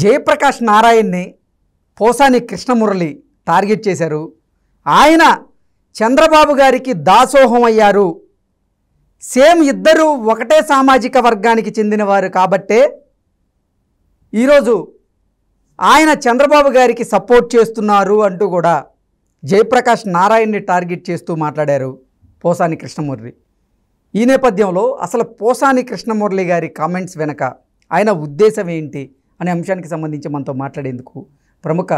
జయప్రకాష్ నారాయణ్ని పోసాని కృష్ణమురళి టార్గెట్ చేశారు ఆయన చంద్రబాబు గారికి దాసోహం అయ్యారు సేమ్ ఇద్దరు ఒకటే సామాజిక వర్గానికి చెందినవారు కాబట్టే ఈరోజు ఆయన చంద్రబాబు గారికి సపోర్ట్ చేస్తున్నారు అంటూ కూడా జయప్రకాష్ నారాయణ్ని టార్గెట్ చేస్తూ మాట్లాడారు పోసాని కృష్ణమురళి ఈ నేపథ్యంలో అసలు పోసాని కృష్ణమురళి గారి కామెంట్స్ వెనక ఆయన ఉద్దేశం ఏంటి అనే అంశానికి సంబంధించి మనతో మాట్లాడేందుకు ప్రముఖ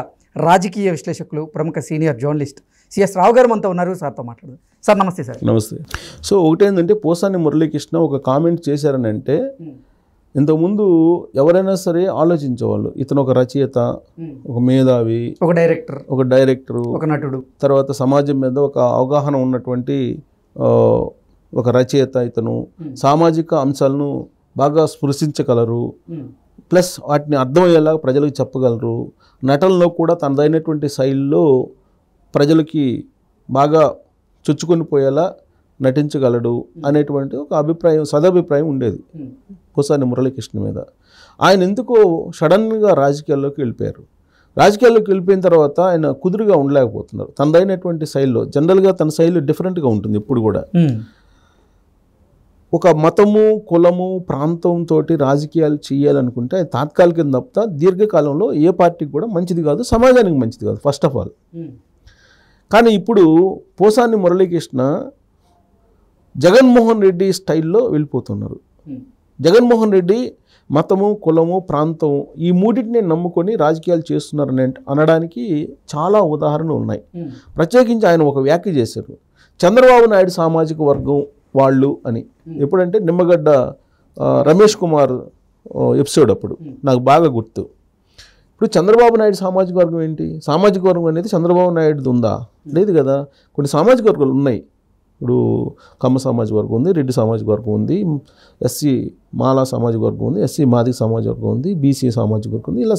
రాజకీయ విశ్లేషకులు ప్రముఖ సీనియర్ జర్నలిస్ట్ సిఎస్ రావు గారు మనతో ఉన్నారు సార్తో మాట్లాడదు సార్ నమస్తే సార్ నమస్తే సో ఒకటేందంటే పోసాని మురళీకృష్ణ ఒక కామెంట్ చేశారని అంటే hmm. ఇంతకుముందు ఎవరైనా సరే ఆలోచించేవాళ్ళు ఇతను ఒక రచయిత hmm. ఒక మేధావి ఒక డైరెక్టర్ ఒక డైరెక్టర్ ఒక నటుడు తర్వాత సమాజం మీద ఒక అవగాహన ఉన్నటువంటి ఒక రచయిత ఇతను hmm. సామాజిక అంశాలను బాగా స్పృశించగలరు ప్లస్ వాటిని అర్థమయ్యేలాగా ప్రజలకు చెప్పగలరు నటనలో కూడా తనదైనటువంటి శైలిలో ప్రజలకి బాగా చొచ్చుకొని పోయేలా నటించగలడు అనేటువంటి ఒక అభిప్రాయం సదాభిప్రాయం ఉండేది కోసాని మురళీకృష్ణ మీద ఆయన ఎందుకో సడన్గా రాజకీయాల్లోకి వెళ్ళిపోయారు రాజకీయాల్లోకి వెళ్ళిపోయిన తర్వాత ఆయన కుదురుగా ఉండలేకపోతున్నారు తనదైనటువంటి శైలిలో జనరల్గా తన శైలి డిఫరెంట్గా ఉంటుంది ఇప్పుడు కూడా ఒక మతము కులము ప్రాంతంతో రాజకీయాలు చేయాలనుకుంటే అది తాత్కాలికం తప్ప దీర్ఘకాలంలో ఏ పార్టీకి కూడా మంచిది కాదు సమాజానికి మంచిది కాదు ఫస్ట్ ఆఫ్ ఆల్ కానీ ఇప్పుడు పోసాని మురళీకృష్ణ జగన్మోహన్ రెడ్డి స్టైల్లో వెళ్ళిపోతున్నారు hmm. జగన్మోహన్ రెడ్డి మతము కులము ప్రాంతం ఈ మూడింటిని నమ్ముకొని రాజకీయాలు చేస్తున్నారని అనడానికి చాలా ఉదాహరణలు ఉన్నాయి hmm. ప్రత్యేకించి ఆయన ఒక వ్యాఖ్య చేశారు చంద్రబాబు నాయుడు సామాజిక వర్గం వాళ్ళు అని hmm. ఎప్పుడంటే నిమ్మగడ్డ రమేష్ కుమార్ ఎపిసోడ్ అప్పుడు hmm. నాకు బాగా గుర్తు ఇప్పుడు చంద్రబాబు నాయుడు సామాజిక వర్గం ఏంటి సామాజిక వర్గం అనేది చంద్రబాబు నాయుడుది ఉందా hmm. లేదు కదా కొన్ని సామాజిక వర్గాలు ఉన్నాయి ఇప్పుడు కమ్మ సామాజిక వర్గం ఉంది రెడ్డి సామాజిక వర్గం ఉంది ఎస్సీ మాలా సామాజిక వర్గం ఉంది ఎస్సీ మాదిక సామాజిక వర్గం ఉంది బీసీ సామాజిక వర్గం ఉంది ఇలా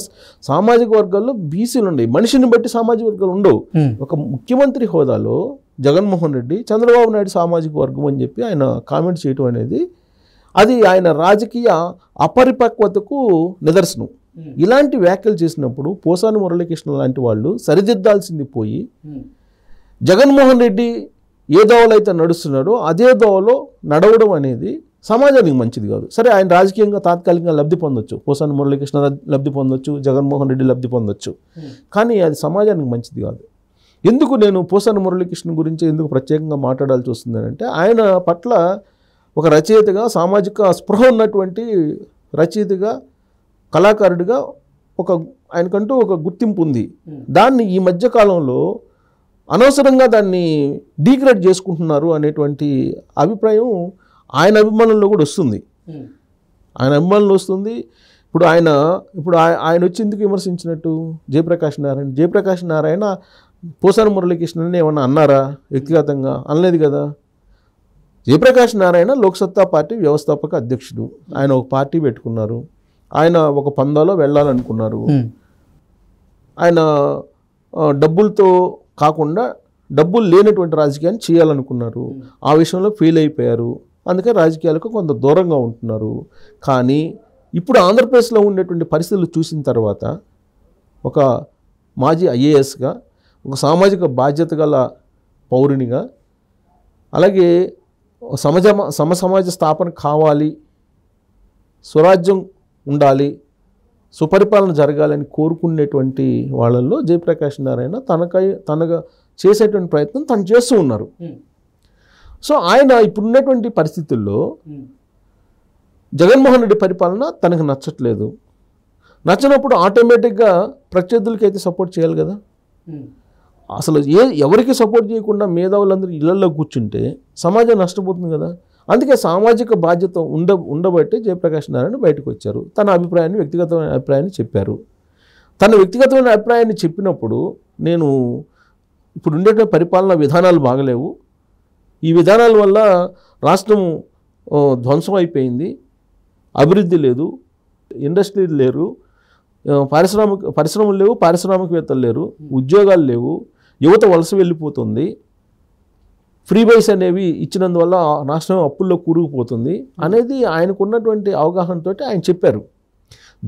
సామాజిక వర్గాల్లో బీసీలు ఉన్నాయి మనిషిని బట్టి సామాజిక వర్గాలు ఉండవు ఒక ముఖ్యమంత్రి హోదాలో జగన్మోహన్ రెడ్డి చంద్రబాబు నాయుడు సామాజిక వర్గం అని చెప్పి ఆయన కామెంట్ చేయటం అనేది అది ఆయన రాజకీయ అపరిపక్వతకు నిదర్శనం ఇలాంటి వ్యాఖ్యలు చేసినప్పుడు పోసాని మురళీకృష్ణ లాంటి వాళ్ళు సరిదిద్దాల్సింది పోయి జగన్మోహన్ రెడ్డి ఏ దోవలో అయితే నడుస్తున్నాడో అదే దోవలో నడవడం అనేది సమాజానికి మంచిది కాదు సరే ఆయన రాజకీయంగా తాత్కాలికంగా లబ్ధి పొందొచ్చు పోసాని మురళీకృష్ణ లబ్ధి పొందొచ్చు జగన్మోహన్ రెడ్డి లబ్ధి పొందొచ్చు కానీ అది సమాజానికి మంచిది కాదు ఎందుకు నేను పూసన మురళీకృష్ణ గురించి ఎందుకు ప్రత్యేకంగా మాట్లాడాల్సి వస్తుంది అంటే ఆయన పట్ల ఒక రచయితగా సామాజిక స్పృహ ఉన్నటువంటి రచయితగా కళాకారుడిగా ఒక ఆయనకంటూ ఒక గుర్తింపు ఉంది దాన్ని ఈ మధ్యకాలంలో అనవసరంగా దాన్ని డీగ్రేడ్ చేసుకుంటున్నారు అనేటువంటి అభిప్రాయం ఆయన అభిమానుల్లో కూడా వస్తుంది ఆయన అభిమానులు వస్తుంది ఇప్పుడు ఆయన ఇప్పుడు ఆయన వచ్చి ఎందుకు విమర్శించినట్టు జయప్రకాష్ నారాయణ జయప్రకాష్ నారాయణ పూసారి మురళీకృష్ణని ఏమన్నా అన్నారా వ్యక్తిగతంగా అనలేదు కదా జయప్రకాష్ నారాయణ లోక్సత్తా పార్టీ వ్యవస్థాపక అధ్యక్షుడు ఆయన ఒక పార్టీ పెట్టుకున్నారు ఆయన ఒక పందాలో వెళ్ళాలనుకున్నారు ఆయన డబ్బులతో కాకుండా డబ్బులు లేనటువంటి రాజకీయాన్ని చేయాలనుకున్నారు ఆ విషయంలో ఫెయిల్ అయిపోయారు అందుకే రాజకీయాలకు కొంత దూరంగా ఉంటున్నారు కానీ ఇప్పుడు ఆంధ్రప్రదేశ్లో ఉండేటువంటి పరిస్థితులు చూసిన తర్వాత ఒక మాజీ ఐఏఎస్గా ఒక సామాజిక బాధ్యత గల పౌరునిగా అలాగే సమజ సమ సమాజ స్థాపన కావాలి స్వరాజ్యం ఉండాలి సుపరిపాలన జరగాలని కోరుకునేటువంటి వాళ్ళల్లో జయప్రకాష్ నారాయణ తనకై తనగా చేసేటువంటి ప్రయత్నం తను చేస్తూ ఉన్నారు సో ఆయన ఇప్పుడున్నటువంటి పరిస్థితుల్లో జగన్మోహన్ రెడ్డి పరిపాలన తనకు నచ్చట్లేదు నచ్చినప్పుడు ఆటోమేటిక్గా ప్రత్యర్థులకైతే సపోర్ట్ చేయాలి కదా అసలు ఏ ఎవరికి సపోర్ట్ చేయకుండా మేధావులందరూ ఇళ్లలో కూర్చుంటే సమాజం నష్టపోతుంది కదా అందుకే సామాజిక బాధ్యత ఉండ ఉండబట్టే జయప్రకాష్ నారాయణ బయటకు వచ్చారు తన అభిప్రాయాన్ని వ్యక్తిగతమైన అభిప్రాయాన్ని చెప్పారు తన వ్యక్తిగతమైన అభిప్రాయాన్ని చెప్పినప్పుడు నేను ఇప్పుడు ఉండేటువంటి పరిపాలన విధానాలు బాగలేవు ఈ విధానాల వల్ల రాష్ట్రం ధ్వంసం అయిపోయింది అభివృద్ధి లేదు ఇండస్ట్రీలు లేరు పారిశ్రామిక పరిశ్రమలు లేవు పారిశ్రామికవేత్తలు లేరు ఉద్యోగాలు లేవు యువత వలస వెళ్ళిపోతుంది ఫ్రీ బైస్ అనేవి ఇచ్చినందువల్ల రాష్ట్రం అప్పుల్లో కూరుకుపోతుంది అనేది ఆయనకున్నటువంటి అవగాహనతో ఆయన చెప్పారు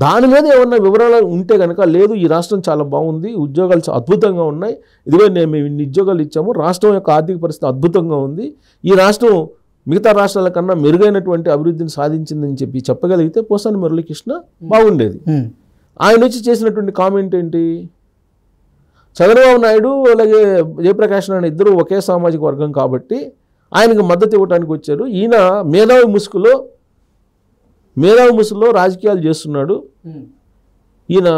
దాని మీద ఏమన్నా వివరాలు ఉంటే కనుక లేదు ఈ రాష్ట్రం చాలా బాగుంది ఉద్యోగాలు అద్భుతంగా ఉన్నాయి ఇదిగో నేను మేము ఇన్ని ఉద్యోగాలు ఇచ్చాము రాష్ట్రం యొక్క ఆర్థిక పరిస్థితి అద్భుతంగా ఉంది ఈ రాష్ట్రం మిగతా రాష్ట్రాల కన్నా మెరుగైనటువంటి అభివృద్ధిని సాధించిందని చెప్పి చెప్పగలిగితే పోసాని మురళీకృష్ణ బాగుండేది ఆయన వచ్చి చేసినటువంటి కామెంట్ ఏంటి చంద్రబాబు నాయుడు అలాగే జయప్రకాష్ నాయుడు ఇద్దరు ఒకే సామాజిక వర్గం కాబట్టి ఆయనకు మద్దతు ఇవ్వడానికి వచ్చారు ఈయన మేధావి ముసుగులో మేధావి ముసుగులో రాజకీయాలు చేస్తున్నాడు ఈయన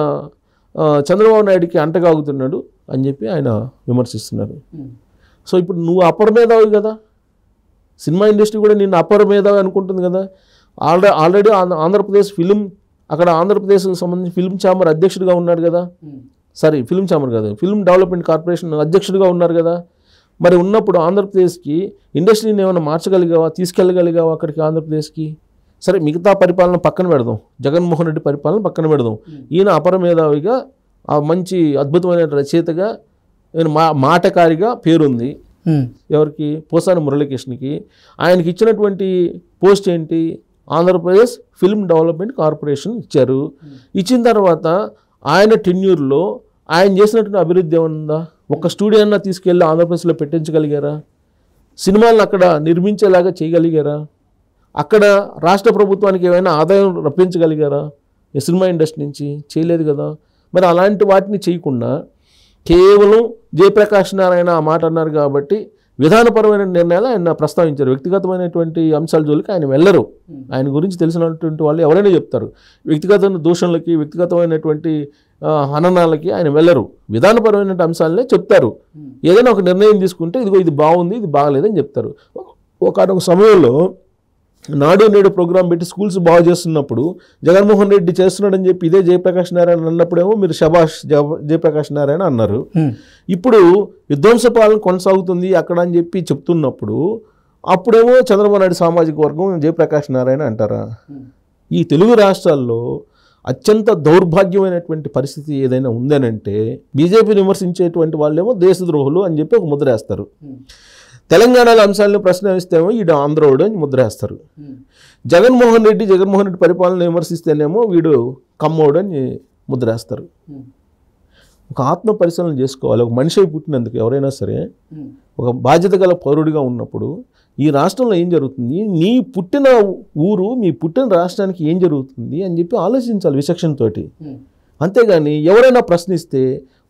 చంద్రబాబు నాయుడికి అంటగాగుతున్నాడు అని చెప్పి ఆయన విమర్శిస్తున్నారు సో ఇప్పుడు నువ్వు అప్పర్ మేధావి కదా సినిమా ఇండస్ట్రీ కూడా నిన్ను అప్పర్ మేధావి అనుకుంటుంది కదా ఆల్రెడీ ఆల్రెడీ ఆంధ్రప్రదేశ్ ఫిలిం అక్కడ ఆంధ్రప్రదేశ్కి సంబంధించి ఫిల్మ్ ఛాంబర్ అధ్యక్షుడిగా ఉన్నాడు కదా సారీ ఫిల్మ్ ఛాంబర్ కాదు ఫిల్మ్ డెవలప్మెంట్ కార్పొరేషన్ అధ్యక్షుడిగా ఉన్నారు కదా మరి ఉన్నప్పుడు ఆంధ్రప్రదేశ్కి ఇండస్ట్రీని ఏమైనా మార్చగలిగావా తీసుకెళ్ళగలిగావా అక్కడికి ఆంధ్రప్రదేశ్కి సరే మిగతా పరిపాలన పక్కన పెడదాం జగన్మోహన్ రెడ్డి పరిపాలన పక్కన పెడదాం hmm. ఈయన అపర మేధావిగా ఆ మంచి అద్భుతమైన రచయితగా మా మాటకారిగా పేరుంది hmm. ఎవరికి పోసాని మురళీకృష్ణకి ఆయనకి ఇచ్చినటువంటి పోస్ట్ ఏంటి ఆంధ్రప్రదేశ్ ఫిల్మ్ డెవలప్మెంట్ కార్పొరేషన్ ఇచ్చారు hmm. ఇచ్చిన తర్వాత ఆయన టెన్యూర్లో ఆయన చేసినటువంటి అభివృద్ధి ఏమన్నా ఒక స్టూడియో అన్నా తీసుకెళ్ళి ఆంధ్రప్రదేశ్లో పెట్టించగలిగారా సినిమాలను అక్కడ నిర్మించేలాగా చేయగలిగారా అక్కడ రాష్ట్ర ప్రభుత్వానికి ఏమైనా ఆదాయం రప్పించగలిగారా ఈ సినిమా ఇండస్ట్రీ నుంచి చేయలేదు కదా మరి అలాంటి వాటిని చేయకుండా కేవలం జయప్రకాష్ నారాయణ ఆ మాట అన్నారు కాబట్టి విధానపరమైన నిర్ణయాలు ఆయన ప్రస్తావించారు వ్యక్తిగతమైనటువంటి అంశాల జోలికి ఆయన వెళ్ళరు ఆయన గురించి తెలిసినటువంటి వాళ్ళు ఎవరైనా చెప్తారు వ్యక్తిగత దూషణలకి వ్యక్తిగతమైనటువంటి హననాలకి ఆయన వెళ్ళరు విధానపరమైన అంశాలనే చెప్తారు ఏదైనా ఒక నిర్ణయం తీసుకుంటే ఇదిగో ఇది బాగుంది ఇది బాగలేదని చెప్తారు ఒక సమయంలో నాడు నేడు ప్రోగ్రాం పెట్టి స్కూల్స్ బాగు చేస్తున్నప్పుడు జగన్మోహన్ రెడ్డి చేస్తున్నాడని చెప్పి ఇదే జయప్రకాష్ నారాయణ అన్నప్పుడేమో మీరు శభాష్ జయప్రకాష్ నారాయణ అన్నారు ఇప్పుడు విధ్వంస పాలన కొనసాగుతుంది అక్కడ అని చెప్పి చెప్తున్నప్పుడు అప్పుడేమో చంద్రబాబు నాయుడు సామాజిక వర్గం జయప్రకాష్ నారాయణ అంటారా ఈ తెలుగు రాష్ట్రాల్లో అత్యంత దౌర్భాగ్యమైనటువంటి పరిస్థితి ఏదైనా ఉందనంటే బీజేపీని విమర్శించేటువంటి వాళ్ళేమో దేశద్రోహులు అని చెప్పి ఒక ముద్రేస్తారు తెలంగాణలో అంశాలను ప్రశ్నిస్తేమో వీడు ఆంధ్రోడు అని ముద్రేస్తారు జగన్మోహన్ రెడ్డి జగన్మోహన్ రెడ్డి పరిపాలన విమర్శిస్తేనేమో వీడు కమ్మోడు అని ముద్రేస్తారు ఒక ఆత్మ పరిశీలన చేసుకోవాలి ఒక మనిషి పుట్టినందుకు ఎవరైనా సరే ఒక బాధ్యత గల పౌరుడిగా ఉన్నప్పుడు ఈ రాష్ట్రంలో ఏం జరుగుతుంది నీ పుట్టిన ఊరు మీ పుట్టిన రాష్ట్రానికి ఏం జరుగుతుంది అని చెప్పి ఆలోచించాలి విచక్షణతోటి అంతేగాని ఎవరైనా ప్రశ్నిస్తే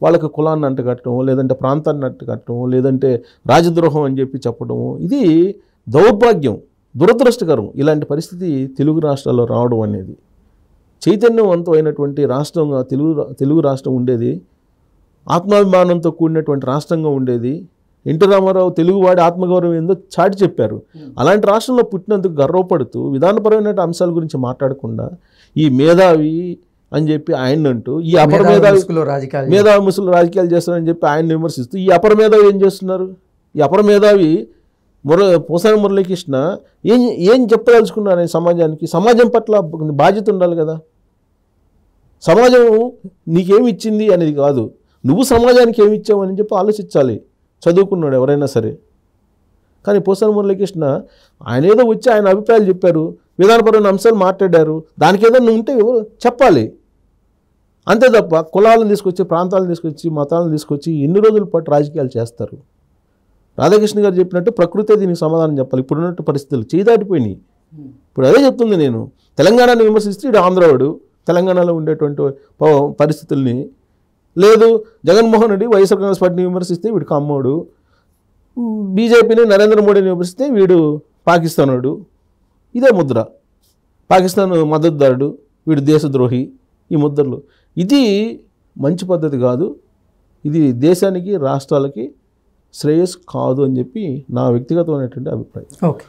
వాళ్ళకి కులాన్ని అంటగట్టడం లేదంటే ప్రాంతాన్ని అంటగట్టడం లేదంటే రాజద్రోహం అని చెప్పి చెప్పడం ఇది దౌర్భాగ్యం దురదృష్టకరం ఇలాంటి పరిస్థితి తెలుగు రాష్ట్రాల్లో రావడం అనేది చైతన్యవంతమైనటువంటి రాష్ట్రంగా తెలుగు తెలుగు రాష్ట్రం ఉండేది ఆత్మాభిమానంతో కూడినటువంటి రాష్ట్రంగా ఉండేది ఎన్టీ రామారావు తెలుగువాడి ఆత్మగౌరవం ఏందో చాటి చెప్పారు అలాంటి రాష్ట్రంలో పుట్టినందుకు గర్వపడుతూ విధానపరమైన అంశాల గురించి మాట్లాడకుండా ఈ మేధావి అని చెప్పి ఆయన అంటూ ఈ అపర మేధావిలో రాజకీయాలు మేధావి ముసలు రాజకీయాలు చేస్తున్నారని చెప్పి ఆయన విమర్శిస్తూ ఈ అపర మేధావి ఏం చేస్తున్నారు ఈ అపర మేధావి మురళ పూసాని మురళీకృష్ణ ఏం ఏం చెప్పదలుచుకున్నారు సమాజానికి సమాజం పట్ల బాధ్యత ఉండాలి కదా సమాజం నీకేమి ఇచ్చింది అనేది కాదు నువ్వు సమాజానికి ఏమి ఇచ్చావు అని చెప్పి ఆలోచించాలి చదువుకున్నాడు ఎవరైనా సరే కానీ పూసాని మురళీకృష్ణ ఆయన ఏదో వచ్చి ఆయన అభిప్రాయాలు చెప్పారు విధానపరమైన అంశాలు మాట్లాడారు దానికి నువ్వు ఉంటే చెప్పాలి అంతే తప్ప కులాలను తీసుకొచ్చి ప్రాంతాలను తీసుకొచ్చి మతాలను తీసుకొచ్చి ఎన్ని రోజుల పాటు రాజకీయాలు చేస్తారు రాధాకృష్ణ గారు చెప్పినట్టు ప్రకృతే దీనికి సమాధానం చెప్పాలి ఇప్పుడున్నట్టు పరిస్థితులు చేదాటిపోయినాయి ఇప్పుడు అదే చెప్తుంది నేను తెలంగాణను విమర్శిస్తే ఇడు ఆంధ్రవాడు తెలంగాణలో ఉండేటువంటి పరిస్థితుల్ని లేదు జగన్మోహన్ రెడ్డి వైఎస్ఆర్ కాంగ్రెస్ పార్టీని విమర్శిస్తే వీడు కమ్మోడు బీజేపీని నరేంద్ర మోడీని విమర్శిస్తే వీడు పాకిస్తానుడు ఇదే ముద్ర పాకిస్తాన్ మద్దతుదారుడు వీడు దేశద్రోహి ఈ ముద్రలు ఇది మంచి పద్ధతి కాదు ఇది దేశానికి రాష్ట్రాలకి శ్రేయస్ కాదు అని చెప్పి నా వ్యక్తిగతమైనటువంటి అభిప్రాయం ఓకే